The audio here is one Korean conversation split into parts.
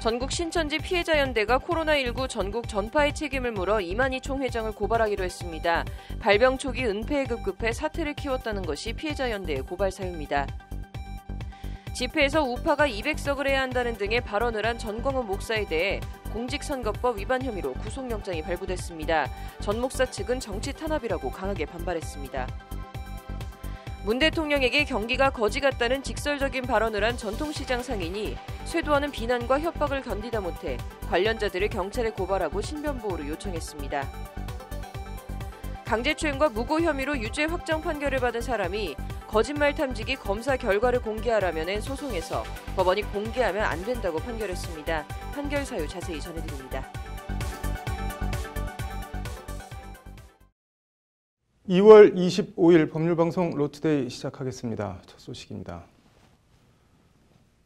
전국 신천지 피해자 연대가 코로나19 전국 전파의 책임을 물어 이만희 총회장을 고발하기로 했습니다. 발병 초기 은폐에 급급해 사태를 키웠다는 것이 피해자 연대의 고발 사유입니다. 집회에서 우파가 200석을 해야 한다는 등의 발언을 한 전광훈 목사에 대해 공직선거법 위반 혐의로 구속영장이 발부됐습니다. 전 목사 측은 정치 탄압이라고 강하게 반발했습니다. 문 대통령에게 경기가 거지 같다는 직설적인 발언을 한 전통시장 상인이 쇄도하는 비난과 협박을 견디다 못해 관련자들을 경찰에 고발하고 신변보호를 요청했습니다. 강제추행과 무고 혐의로 유죄 확정 판결을 받은 사람이 거짓말 탐지기 검사 결과를 공개하라며 낸 소송에서 법원이 공개하면 안 된다고 판결했습니다. 판결 사유 자세히 전해드립니다. 2월 25일 법률방송 로트데이 시작하겠습니다. 첫 소식입니다.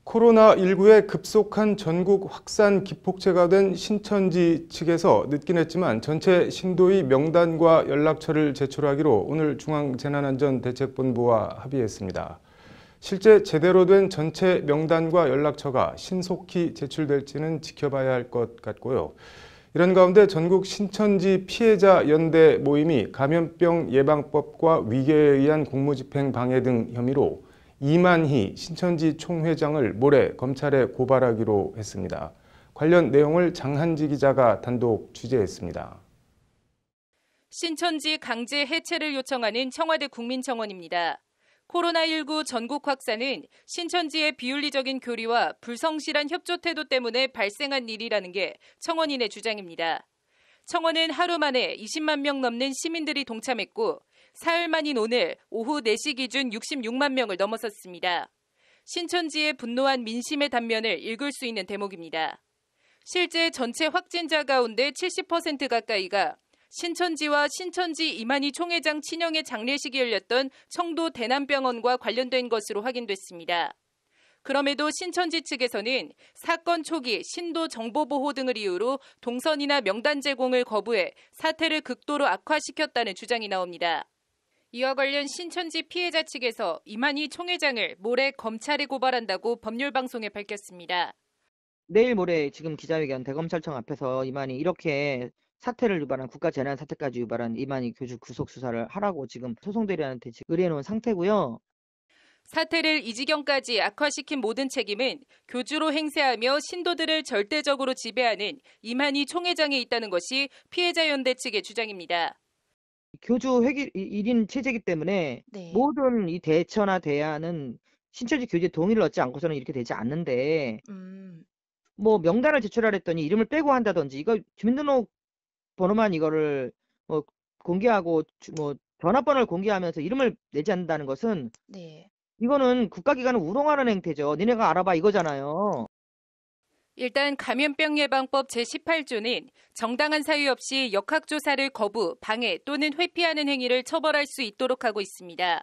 코로나19의 급속한 전국 확산 기폭제가 된 신천지 측에서 늦긴 했지만 전체 신도의 명단과 연락처를 제출하기로 오늘 중앙재난안전대책본부와 합의했습니다. 실제 제대로 된 전체 명단과 연락처가 신속히 제출될지는 지켜봐야 할 것 같고요. 이런 가운데 전국 신천지 피해자 연대 모임이 감염병 예방법과 위계에 의한 공무집행 방해 등 혐의로 이만희 신천지 총회장을 모레 검찰에 고발하기로 했습니다. 관련 내용을 장한지 기자가 단독 취재했습니다. 신천지 강제 해체를 요청하는 청와대 국민청원입니다. 코로나19 전국 확산은 신천지의 비윤리적인 교리와 불성실한 협조 태도 때문에 발생한 일이라는 게 청원인의 주장입니다. 청원은 하루 만에 20만 명 넘는 시민들이 동참했고 사흘 만인 오늘 오후 4시 기준 66만 명을 넘어섰습니다. 신천지의 분노한 민심의 단면을 읽을 수 있는 대목입니다. 실제 전체 확진자 가운데 70% 가까이가 신천지와 신천지 이만희 총회장 친형의 장례식이 열렸던 청도 대남병원과 관련된 것으로 확인됐습니다. 그럼에도 신천지 측에서는 사건 초기 신도 정보보호 등을 이유로 동선이나 명단 제공을 거부해 사태를 극도로 악화시켰다는 주장이 나옵니다. 이와 관련 신천지 피해자 측에서 이만희 총회장을 모레 검찰에 고발한다고 법률방송에 밝혔습니다. 내일 모레 지금 기자회견 대검찰청 앞에서 이만희 이렇게 사태를 유발한 국가 재난 사태까지 유발한 이만희 교주 구속 수사를 하라고 지금 소송대리한테 지금 의뢰해놓은 상태고요. 사태를 이 지경까지 악화시킨 모든 책임은 교주로 행세하며 신도들을 절대적으로 지배하는 이만희 총회장에 있다는 것이 피해자 연대 측의 주장입니다. 교주 회기 1인 체제이기 때문에 네. 모든 이 대처나 대안은 신천지 교주의 동의를 얻지 않고서는 이렇게 되지 않는데 음. 뭐 명단을 제출하랬더니 이름을 빼고 한다든지 이거 주민등록 번호만 이거를 뭐 공개하고 뭐 전화번호를 공개하면서 이름을 내지 않는다는 것은 네. 이거는 국가기관을 우롱하는 행태죠. 니네가 알아봐 이거잖아요. 일단 감염병 예방법 제18조는 정당한 사유 없이 역학조사를 거부, 방해 또는 회피하는 행위를 처벌할 수 있도록 하고 있습니다.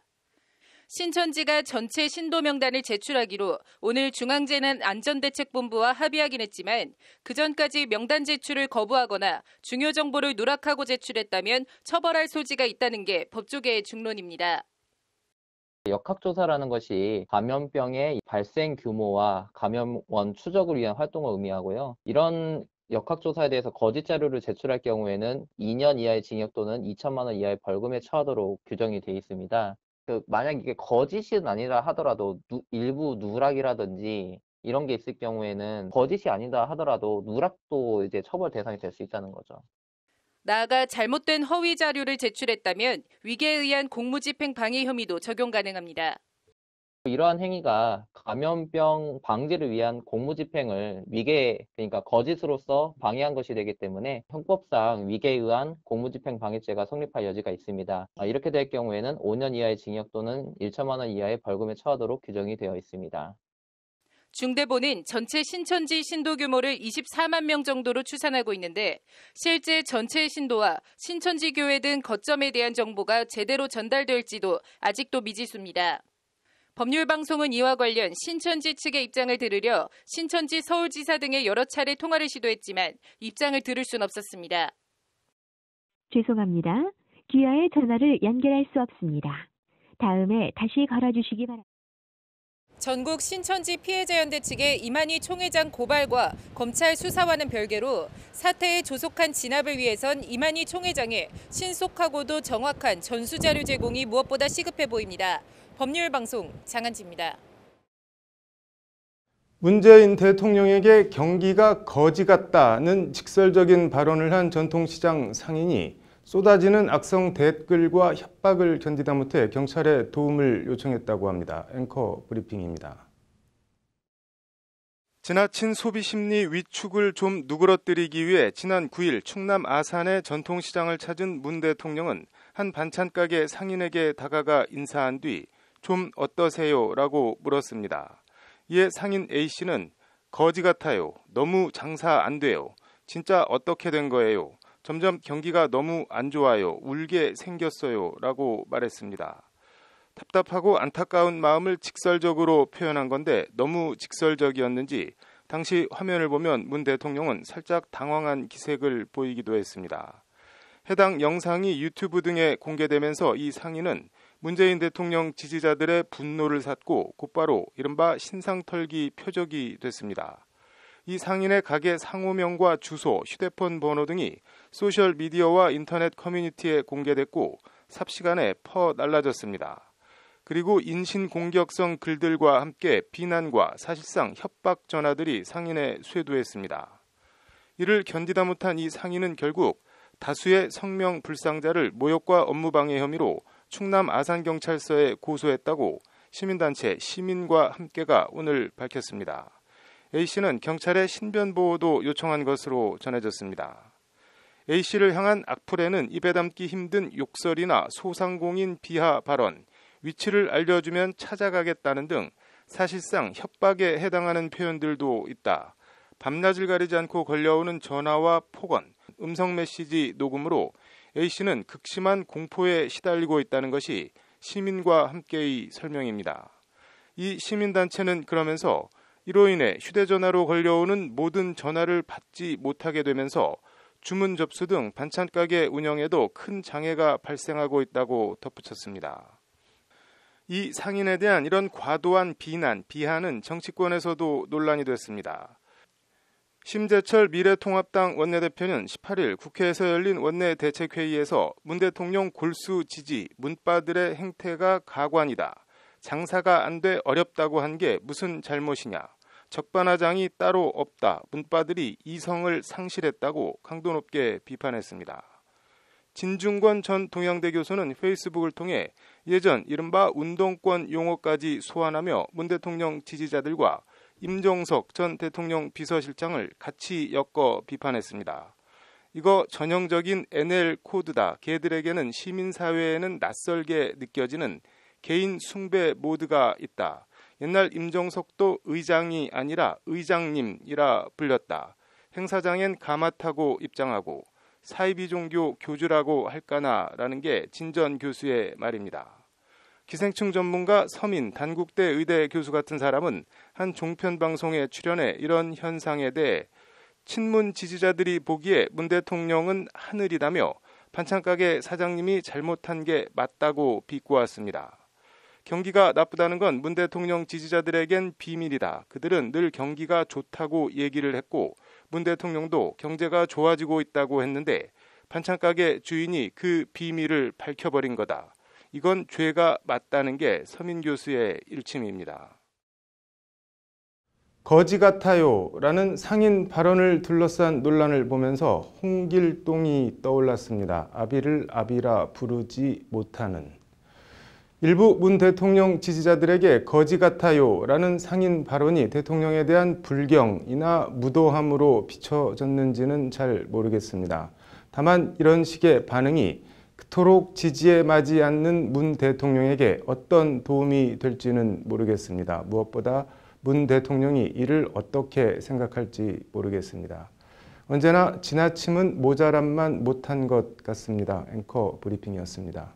신천지가 전체 신도 명단을 제출하기로 오늘 중앙재난안전대책본부와 합의하긴 했지만 그 전까지 명단 제출을 거부하거나 중요 정보를 누락하고 제출했다면 처벌할 소지가 있다는 게 법조계의 중론입니다. 역학조사라는 것이 감염병의 발생 규모와 감염원 추적을 위한 활동을 의미하고요. 이런 역학조사에 대해서 거짓 자료를 제출할 경우에는 2년 이하의 징역 또는 2천만 원 이하의 벌금에 처하도록 규정이 되어 있습니다. 그 만약 이게 거짓이 아니라 하더라도 누, 일부 누락이라든지 이런 게 있을 경우에는 거짓이 아니다 하더라도 누락도 이제 처벌 대상이 될 수 있다는 거죠. 나아가 잘못된 허위 자료를 제출했다면 위계에 의한 공무집행 방해 혐의도 적용 가능합니다. 이러한 행위가 감염병 방지를 위한 공무집행을 위계, 그러니까 거짓으로서 방해한 것이 되기 때문에 형법상 위계에 의한 공무집행 방해죄가 성립할 여지가 있습니다. 아, 이렇게 될 경우에는 5년 이하의 징역 또는 1천만 원 이하의 벌금에 처하도록 규정이 되어 있습니다. 중대본은 전체 신천지 신도 규모를 24만 명 정도로 추산하고 있는데 실제 전체 신도와 신천지 교회 등 거점에 대한 정보가 제대로 전달될지도 아직도 미지수입니다. 법률방송은 이와 관련 신천지 측의 입장을 들으려 신천지 서울지사 등의 여러 차례 통화를 시도했지만 입장을 들을 순 없었습니다. 죄송합니다. 귀하의 전화를 연결할 수 없습니다. 다음에 다시 걸어주시기 바랍니다. 전국 신천지 피해자연대 측의 이만희 총회장 고발과 검찰 수사와는 별개로 사태의 조속한 진압을 위해선 이만희 총회장의 신속하고도 정확한 전수자료 제공이 무엇보다 시급해 보입니다. 법률방송 장한지입니다. 문재인 대통령에게 경기가 거지 같다는 직설적인 발언을 한 전통시장 상인이 쏟아지는 악성 댓글과 협박을 견디다 못해 경찰에 도움을 요청했다고 합니다. 앵커 브리핑입니다. 지나친 소비 심리 위축을 좀 누그러뜨리기 위해 지난 9일 충남 아산의 전통시장을 찾은 문 대통령은 한 반찬 가게 상인에게 다가가 인사한 뒤좀 어떠세요? 라고 물었습니다. 이에 상인 A씨는 거지 같아요. 너무 장사 안 돼요. 진짜 어떻게 된 거예요? 점점 경기가 너무 안 좋아요. 울게 생겼어요. 라고 말했습니다. 답답하고 안타까운 마음을 직설적으로 표현한 건데 너무 직설적이었는지 당시 화면을 보면 문 대통령은 살짝 당황한 기색을 보이기도 했습니다. 해당 영상이 유튜브 등에 공개되면서 이 상인은 문재인 대통령 지지자들의 분노를 샀고 곧바로 이른바 신상털기 표적이 됐습니다. 이 상인의 가게 상호명과 주소, 휴대폰 번호 등이 소셜 미디어와 인터넷 커뮤니티에 공개됐고 삽시간에 퍼 날라졌습니다. 그리고 인신 공격성 글들과 함께 비난과 사실상 협박 전화들이 상인에 쇄도했습니다. 이를 견디다 못한 이 상인은 결국 다수의 성명 불상자를 모욕과 업무방해 혐의로 충남 아산경찰서에 고소했다고 시민단체 시민과 함께가 오늘 밝혔습니다. A씨는 경찰에 신변보호도 요청한 것으로 전해졌습니다. A씨를 향한 악플에는 입에 담기 힘든 욕설이나 소상공인 비하 발언, 위치를 알려주면 찾아가겠다는 등 사실상 협박에 해당하는 표현들도 있다. 밤낮을 가리지 않고 걸려오는 전화와 폭언, 음성 메시지 녹음으로 A 씨는 극심한 공포에 시달리고 있다는 것이 시민과 함께의 설명입니다. 이 시민단체는 그러면서 이로 인해 휴대전화로 걸려오는 모든 전화를 받지 못하게 되면서 주문 접수 등 반찬가게 운영에도 큰 장애가 발생하고 있다고 덧붙였습니다. 이 상인에 대한 이런 과도한 비난, 비하는 정치권에서도 논란이 됐습니다. 심재철 미래통합당 원내대표는 18일 국회에서 열린 원내 대책회의에서 문 대통령 골수 지지 문바들의 행태가 가관이다. 장사가 안 돼 어렵다고 한 게 무슨 잘못이냐. 적반하장이 따로 없다. 문바들이 이성을 상실했다고 강도 높게 비판했습니다. 진중권 전 동양대 교수는 페이스북을 통해 예전 이른바 운동권 용어까지 소환하며 문 대통령 지지자들과 임종석 전 대통령 비서실장을 같이 엮어 비판했습니다. 이거 전형적인 NL 코드다. 걔들에게는 시민사회에는 낯설게 느껴지는 개인 숭배 모드가 있다. 옛날 임종석도 의장이 아니라 의장님이라 불렸다. 행사장엔 가마타고 입장하고 사이비 종교 교주라고 할까나라는 게 진전 교수의 말입니다. 기생충 전문가 서민 단국대 의대 교수 같은 사람은 한 종편 방송에 출연해 이런 현상에 대해 친문 지지자들이 보기에 문 대통령은 하늘이다며 반찬가게 사장님이 잘못한 게 맞다고 비꼬았습니다. 경기가 나쁘다는 건 문 대통령 지지자들에겐 비밀이다. 그들은 늘 경기가 좋다고 얘기를 했고 문 대통령도 경제가 좋아지고 있다고 했는데 반찬가게 주인이 그 비밀을 밝혀버린 거다. 이건 죄가 맞다는 게 서민 교수의 일침입니다. 거지 같아요 라는 상인 발언을 둘러싼 논란을 보면서 홍길동이 떠올랐습니다. 아비를 아비라 부르지 못하는. 일부 문 대통령 지지자들에게 거지 같아요 라는 상인 발언이 대통령에 대한 불경이나 무도함으로 비춰졌는지는 잘 모르겠습니다. 다만 이런 식의 반응이 그토록 지지에 맞이 않는 문 대통령에게 어떤 도움이 될지는 모르겠습니다. 무엇보다 문 대통령이 이를 어떻게 생각할지 모르겠습니다. 언제나 지나침은 모자람만 못한 것 같습니다. 앵커 브리핑이었습니다.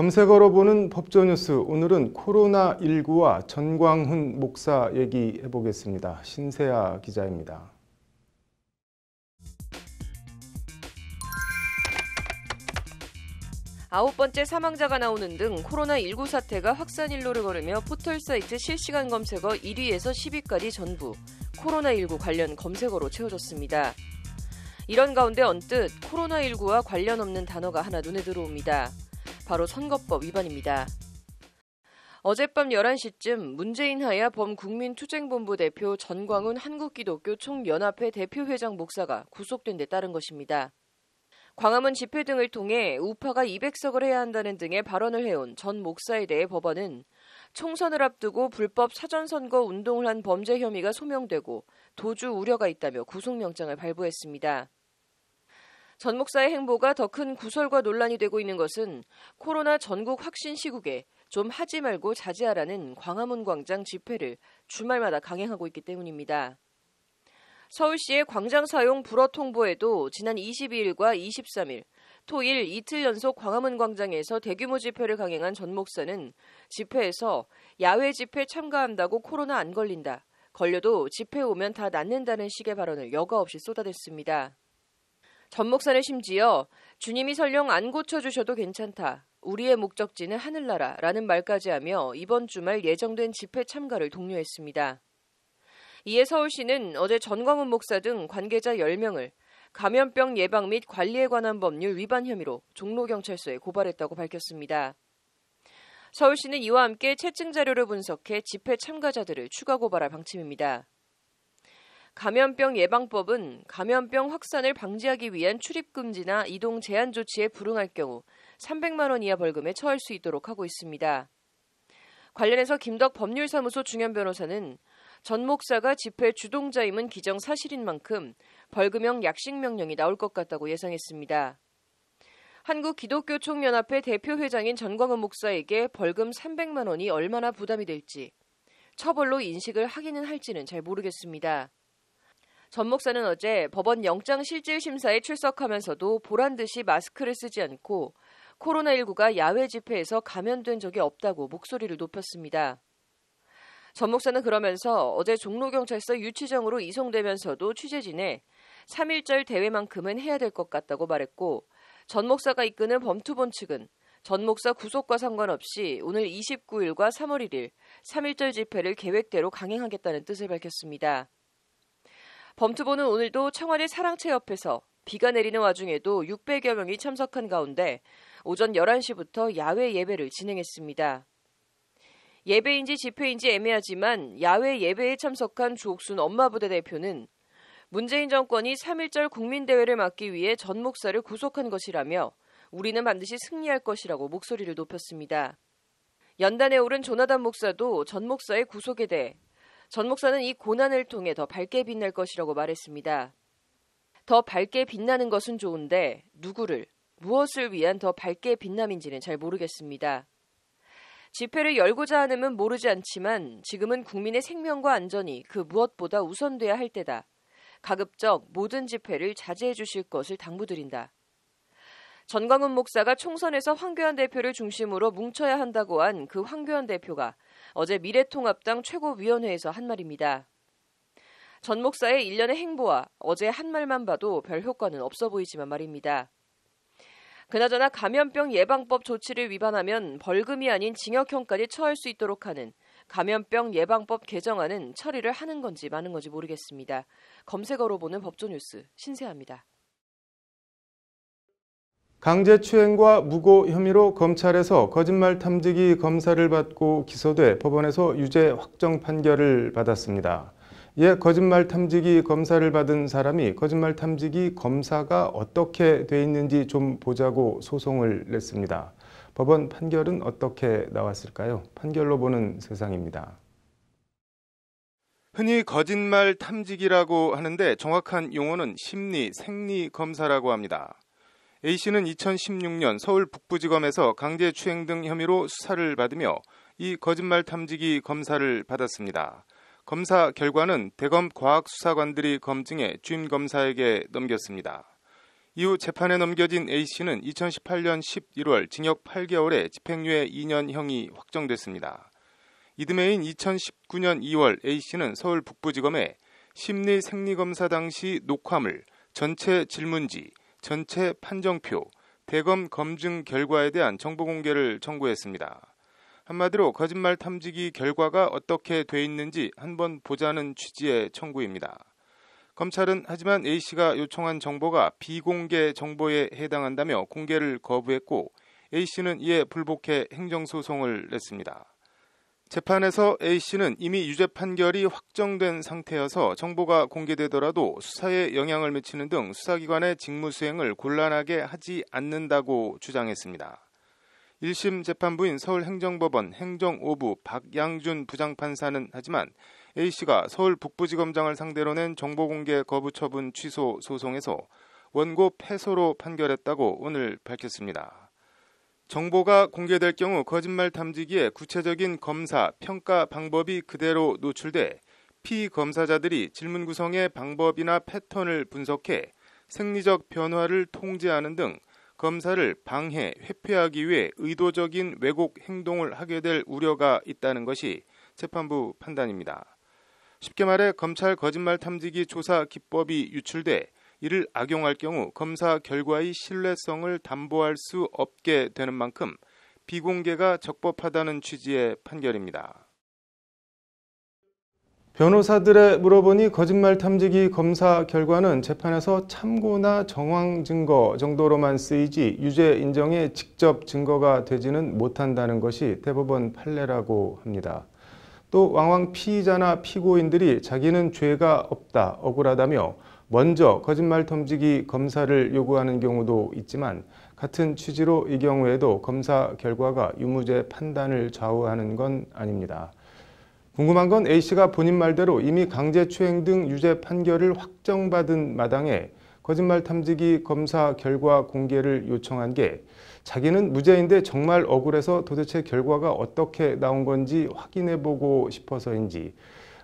검색어로 보는 법조 뉴스 오늘은 코로나19와 전광훈 목사 얘기해 보겠습니다. 신세아 기자입니다. 아홉 번째 사망자가 나오는 등 코로나19 사태가 확산 일로를 걸으며 포털 사이트 실시간 검색어 1위에서 10위까지 전부 코로나19 관련 검색어로 채워졌습니다. 이런 가운데 언뜻 코로나19와 관련 없는 단어가 하나 눈에 들어옵니다. 바로 선거법 위반입니다. 어젯밤 11시쯤 문재인 하야 범국민투쟁본부 대표 전광훈 한국기독교 총연합회 대표회장 목사가 구속된 데 따른 것입니다. 광화문 집회 등을 통해 우파가 200석을 해야 한다는 등의 발언을 해온 전 목사에 대해 법원은 총선을 앞두고 불법 사전선거 운동을 한 범죄 혐의가 소명되고 도주 우려가 있다며 구속영장을 발부했습니다. 전 목사의 행보가 더 큰 구설과 논란이 되고 있는 것은 코로나 전국 확신 시국에 좀 하지 말고 자제하라는 광화문 광장 집회를 주말마다 강행하고 있기 때문입니다. 서울시의 광장 사용 불허 통보에도 지난 22일과 23일, 토일 이틀 연속 광화문 광장에서 대규모 집회를 강행한 전 목사는 집회에서 야외 집회 참가한다고 코로나 안 걸린다. 걸려도 집회 오면 다 낫는다는 식의 발언을 여과 없이 쏟아냈습니다. 전 목사는 심지어 주님이 설령 안 고쳐주셔도 괜찮다. 우리의 목적지는 하늘나라라는 말까지 하며 이번 주말 예정된 집회 참가를 독려했습니다. 이에 서울시는 어제 전광훈 목사 등 관계자 10명을 감염병 예방 및 관리에 관한 법률 위반 혐의로 종로경찰서에 고발했다고 밝혔습니다. 서울시는 이와 함께 채증 자료를 분석해 집회 참가자들을 추가 고발할 방침입니다. 감염병 예방법은 감염병 확산을 방지하기 위한 출입 금지나 이동 제한 조치에 불응할 경우 300만 원 이하 벌금에 처할 수 있도록 하고 있습니다. 관련해서 김덕 법률사무소 중현 변호사는 전 목사가 집회 주동자임은 기정 사실인 만큼 벌금형 약식 명령이 나올 것 같다고 예상했습니다. 한국기독교총연합회 대표회장인 전광훈 목사에게 벌금 300만 원이 얼마나 부담이 될지 처벌로 인식을 하기는 할지는 잘 모르겠습니다. 전 목사는 어제 법원 영장 실질 심사에 출석하면서도 보란 듯이 마스크를 쓰지 않고 코로나19가 야외 집회에서 감염된 적이 없다고 목소리를 높였습니다. 전 목사는 그러면서 어제 종로경찰서 유치장으로 이송되면서도 취재진에 3.1절 대회만큼은 해야 될 것 같다고 말했고 전 목사가 이끄는 범투본 측은 전 목사 구속과 상관없이 오늘 29일과 3월 1일 3.1절 집회를 계획대로 강행하겠다는 뜻을 밝혔습니다. 범투보는 오늘도 청와대 사랑채 옆에서 비가 내리는 와중에도 600여 명이 참석한 가운데 오전 11시부터 야외 예배를 진행했습니다. 예배인지 집회인지 애매하지만 야외 예배에 참석한 주옥순 엄마부대 대표는 문재인 정권이 3.1절 국민대회를 막기 위해 전 목사를 구속한 것이라며 우리는 반드시 승리할 것이라고 목소리를 높였습니다. 연단에 오른 조나단 목사도 전 목사의 구속에 대해 전 목사는 이 고난을 통해 더 밝게 빛날 것이라고 말했습니다. 더 밝게 빛나는 것은 좋은데 누구를, 무엇을 위한 더 밝게 빛남인지는 잘 모르겠습니다. 집회를 열고자 하는은 모르지 않지만 지금은 국민의 생명과 안전이 그 무엇보다 우선돼야 할 때다. 가급적 모든 집회를 자제해 주실 것을 당부드린다. 전광훈 목사가 총선에서 황교안 대표를 중심으로 뭉쳐야 한다고 한 그 황교안 대표가 어제 미래통합당 최고위원회에서 한 말입니다. 전 목사의 일련의 행보와 어제 한 말만 봐도 별 효과는 없어 보이지만 말입니다. 그나저나 감염병 예방법 조치를 위반하면 벌금이 아닌 징역형까지 처할 수 있도록 하는 감염병 예방법 개정안은 처리를 하는 건지 마는 건지 모르겠습니다. 검색어로 보는 법조뉴스 신세합니다. 강제추행과 무고 혐의로 검찰에서 거짓말 탐지기 검사를 받고 기소돼 법원에서 유죄 확정 판결을 받았습니다. 예, 거짓말 탐지기 검사를 받은 사람이 거짓말 탐지기 검사가 어떻게 돼 있는지 좀 보자고 소송을 냈습니다. 법원 판결은 어떻게 나왔을까요? 판결로 보는 세상입니다. 흔히 거짓말 탐지기라고 하는데 정확한 용어는 심리 생리 검사라고 합니다. A씨는 2016년 서울 북부지검에서 강제추행 등 혐의로 수사를 받으며 이 거짓말 탐지기 검사를 받았습니다. 검사 결과는 대검 과학수사관들이 검증해 주임 검사에게 넘겼습니다. 이후 재판에 넘겨진 A씨는 2018년 11월 징역 8개월에 집행유예 2년형이 확정됐습니다. 이듬해인 2019년 2월 A씨는 서울 북부지검에 심리생리검사 당시 녹화물, 전체 질문지, 전체 판정표, 대검 검증 결과에 대한 정보 공개를 청구했습니다. 한마디로 거짓말 탐지기 결과가 어떻게 돼 있는지 한번 보자는 취지의 청구입니다. 검찰은 하지만 A씨가 요청한 정보가 비공개 정보에 해당한다며 공개를 거부했고 A씨는 이에 불복해 행정소송을 냈습니다. 재판에서 A씨는 이미 유죄 판결이 확정된 상태여서 정보가 공개되더라도 수사에 영향을 미치는 등 수사기관의 직무수행을 곤란하게 하지 않는다고 주장했습니다. 1심 재판부인 서울행정법원 행정5부 박양준 부장판사는 하지만 A씨가 서울 북부지검장을 상대로 낸 정보공개 거부 처분 취소 소송에서 원고 패소로 판결했다고 오늘 밝혔습니다. 정보가 공개될 경우 거짓말 탐지기에 구체적인 검사, 평가 방법이 그대로 노출돼 피검사자들이 질문 구성의 방법이나 패턴을 분석해 생리적 변화를 통제하는 등 검사를 방해, 회피하기 위해 의도적인 왜곡 행동을 하게 될 우려가 있다는 것이 재판부 판단입니다. 쉽게 말해 검찰 거짓말 탐지기 조사 기법이 유출돼 이를 악용할 경우 검사 결과의 신뢰성을 담보할 수 없게 되는 만큼 비공개가 적법하다는 취지의 판결입니다. 변호사들의 물어보니 거짓말 탐지기 검사 결과는 재판에서 참고나 정황 증거 정도로만 쓰이지 유죄 인정에 직접 증거가 되지는 못한다는 것이 대법원 판례라고 합니다. 또 왕왕 피의자나 피고인들이 자기는 죄가 없다, 억울하다며 먼저 거짓말 덤지기 검사를 요구하는 경우도 있지만 같은 취지로 이 경우에도 검사 결과가 유무죄 판단을 좌우하는 건 아닙니다. 궁금한 건 A씨가 본인 말대로 이미 강제추행 등 유죄 판결을 확정받은 마당에 거짓말 탐지기 검사 결과 공개를 요청한 게 자기는 무죄인데 정말 억울해서 도대체 결과가 어떻게 나온 건지 확인해보고 싶어서인지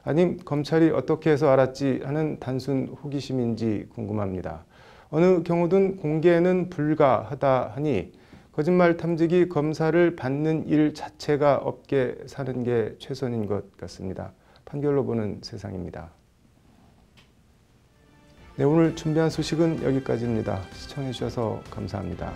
아님 검찰이 어떻게 해서 알았지 하는 단순 호기심인지 궁금합니다. 어느 경우든 공개는 불가하다 하니 거짓말 탐지기 검사를 받는 일 자체가 없게 사는 게 최선인 것 같습니다. 판결로 보는 세상입니다. 네, 오늘 준비한 소식은 여기까지입니다. 시청해주셔서 감사합니다.